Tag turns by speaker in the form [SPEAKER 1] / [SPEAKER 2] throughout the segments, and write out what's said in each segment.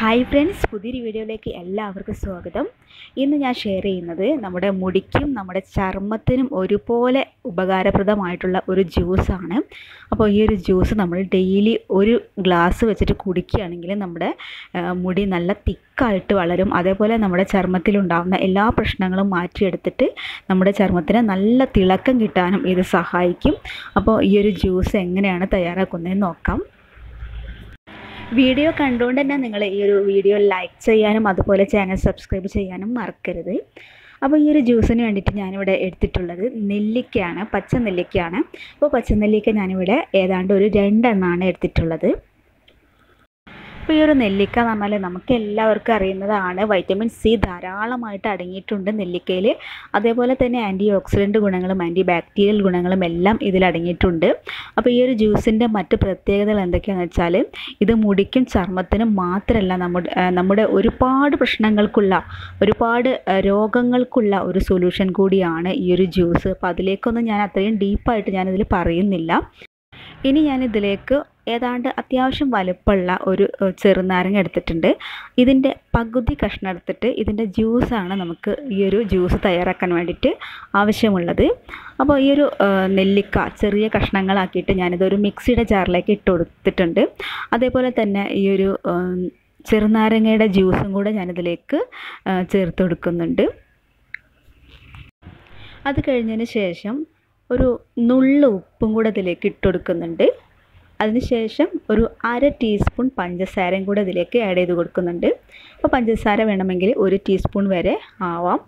[SPEAKER 1] hi friends പുതിയൊരു വീഡിയോയിലേക്ക് എല്ലാവർക്കും സ്വാഗതം ഇന്ന് ഞാൻ ഷെയർ ചെയ്യുന്നത് നമ്മുടെ മുടിക്കും നമ്മുടെ ചർമ്മത്തിനും ഒരുപോലെ ഉപകാരപ്രദമായിട്ടുള്ള ഒരു ജ്യൂസാണ് അപ്പോൾ ഈ ഒരു ജ്യൂസ് നമ്മൾ ഡെയിലി ഒരു ഗ്ലാസ് വെച്ചിട്ട് കുടിക്കുകയാണെങ്കിൽ നമ്മുടെ മുടി നല്ല തിക്കായിട്ട് വളരും അതേപോലെ നമ്മുടെ ചർമ്മത്തിലുണ്ടാകുന്ന എല്ലാ പ്രശ്നങ്ങളും മാറ്റിയെടുത്തിട്ട് നമ്മുടെ ചർമ്മത്തിന് നല്ല തിളക്കം കിട്ടാനും ഇത് സഹായിക്കും അപ്പോൾ ഈ ഒരു ജ്യൂസ് എങ്ങനെയാണ് തയ്യാറാക്കുന്നതെന്ന് നോക്കാം വീഡിയോ കണ്ടുകൊണ്ട് തന്നെ നിങ്ങൾ ഈ ഒരു വീഡിയോ ലൈക്ക് ചെയ്യാനും അതുപോലെ ചാനൽ സബ്സ്ക്രൈബ് ചെയ്യാനും മറക്കരുത് അപ്പോൾ ഈ ഒരു ജ്യൂസിന് വേണ്ടിയിട്ട് ഞാനിവിടെ എടുത്തിട്ടുള്ളത് നെല്ലിക്കയാണ് പച്ച നെല്ലിക്കയാണ് അപ്പോൾ പച്ച നെല്ലിക്ക ഞാനിവിടെ ഏതാണ്ട് ഒരു രണ്ടെണ്ണമാണ് എടുത്തിട്ടുള്ളത് അപ്പോൾ ഈ ഒരു നെല്ലിക്ക എന്ന് പറഞ്ഞാൽ നമുക്ക് എല്ലാവർക്കും അറിയുന്നതാണ് വൈറ്റമിൻ സി ധാരാളമായിട്ട് അടങ്ങിയിട്ടുണ്ട് നെല്ലിക്കയിൽ അതേപോലെ തന്നെ ആൻറ്റി ഓക്സിഡൻറ്റ് ഗുണങ്ങളും ആൻറ്റി ബാക്ടീരിയൽ ഗുണങ്ങളും എല്ലാം ഇതിൽ അടങ്ങിയിട്ടുണ്ട് അപ്പോൾ ഈ ഒരു ജ്യൂസിൻ്റെ മറ്റ് പ്രത്യേകതകൾ എന്തൊക്കെയാണെന്ന് വെച്ചാൽ ഇത് മുടിക്കും ചർമ്മത്തിനും മാത്രമല്ല നമ്മുടെ നമ്മുടെ ഒരുപാട് പ്രശ്നങ്ങൾക്കുള്ള ഒരുപാട് രോഗങ്ങൾക്കുള്ള ഒരു സൊല്യൂഷൻ കൂടിയാണ് ഈ ഒരു ജ്യൂസ് അപ്പോൾ അതിലേക്കൊന്നും ഞാൻ അത്രയും ഡീപ്പായിട്ട് ഞാനിതിൽ പറയുന്നില്ല ഇനി ഞാൻ ഇതിലേക്ക് ഏതാണ്ട് അത്യാവശ്യം വലുപ്പമുള്ള ഒരു ചെറുനാരങ്ങ എടുത്തിട്ടുണ്ട് ഇതിൻ്റെ പകുതി കഷ്ണം എടുത്തിട്ട് ഇതിൻ്റെ ജ്യൂസാണ് നമുക്ക് ഈ ഒരു ജ്യൂസ് തയ്യാറാക്കാൻ വേണ്ടിയിട്ട് ആവശ്യമുള്ളത് അപ്പോൾ ഈ ഒരു നെല്ലിക്ക ചെറിയ കഷ്ണങ്ങളാക്കിയിട്ട് ഞാനിതൊരു മിക്സിയുടെ ജാറിലേക്ക് ഇട്ട് കൊടുത്തിട്ടുണ്ട് അതേപോലെ തന്നെ ഈ ഒരു ചെറുനാരങ്ങയുടെ ജ്യൂസും കൂടെ ഞാനിതിലേക്ക് ചേർത്ത് കൊടുക്കുന്നുണ്ട് അത് കഴിഞ്ഞതിന് ശേഷം ഒരു നുള്ള ഉപ്പും കൂടെ ഇതിലേക്ക് ഇട്ട് കൊടുക്കുന്നുണ്ട് അതിനുശേഷം ഒരു അര ടീസ്പൂൺ പഞ്ചസാരയും കൂടെ ഇതിലേക്ക് ആഡ് ചെയ്ത് കൊടുക്കുന്നുണ്ട് അപ്പോൾ പഞ്ചസാര വേണമെങ്കിൽ ഒരു ടീസ്പൂൺ വരെ ആവാം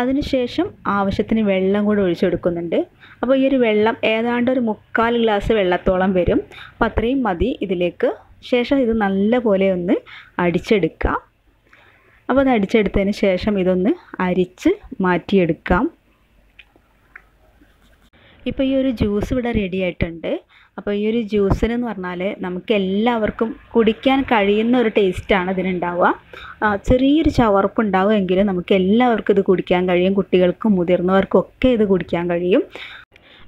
[SPEAKER 1] അതിനുശേഷം ആവശ്യത്തിന് വെള്ളം കൂടെ ഒഴിച്ചു കൊടുക്കുന്നുണ്ട് അപ്പോൾ ഈ ഒരു വെള്ളം ഏതാണ്ട് ഒരു മുക്കാൽ ഗ്ലാസ് വെള്ളത്തോളം വരും അപ്പോൾ അത്രയും മതി ഇതിലേക്ക് ശേഷം ഇത് നല്ലപോലെ ഒന്ന് അടിച്ചെടുക്കാം അപ്പോൾ അത് അടിച്ചെടുത്തതിന് ശേഷം ഇതൊന്ന് അരിച്ച് മാറ്റിയെടുക്കാം ഇപ്പോൾ ഈ ഒരു ജ്യൂസ് ഇവിടെ റെഡി ആയിട്ടുണ്ട് അപ്പോൾ ഈ ഒരു ജ്യൂസിന് എന്ന് പറഞ്ഞാൽ നമുക്ക് എല്ലാവർക്കും കുടിക്കാൻ കഴിയുന്ന ഒരു ടേസ്റ്റാണ് ഇതിനുണ്ടാവുക ചെറിയൊരു ചവർപ്പ് ഉണ്ടാവുമെങ്കിലും നമുക്ക് എല്ലാവർക്കും ഇത് കുടിക്കാൻ കഴിയും കുട്ടികൾക്കും മുതിർന്നവർക്കും ഒക്കെ ഇത് കുടിക്കാൻ കഴിയും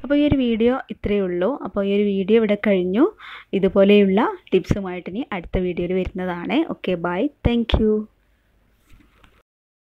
[SPEAKER 1] അപ്പോൾ ഈ ഒരു വീഡിയോ ഇത്രയേ ഉള്ളൂ അപ്പോൾ ഈ ഒരു വീഡിയോ ഇവിടെ കഴിഞ്ഞു ഇതുപോലെയുള്ള ടിപ്സുമായിട്ട് ഇനി അടുത്ത വീഡിയോയിൽ വരുന്നതാണ് ഓക്കെ ബൈ താങ്ക്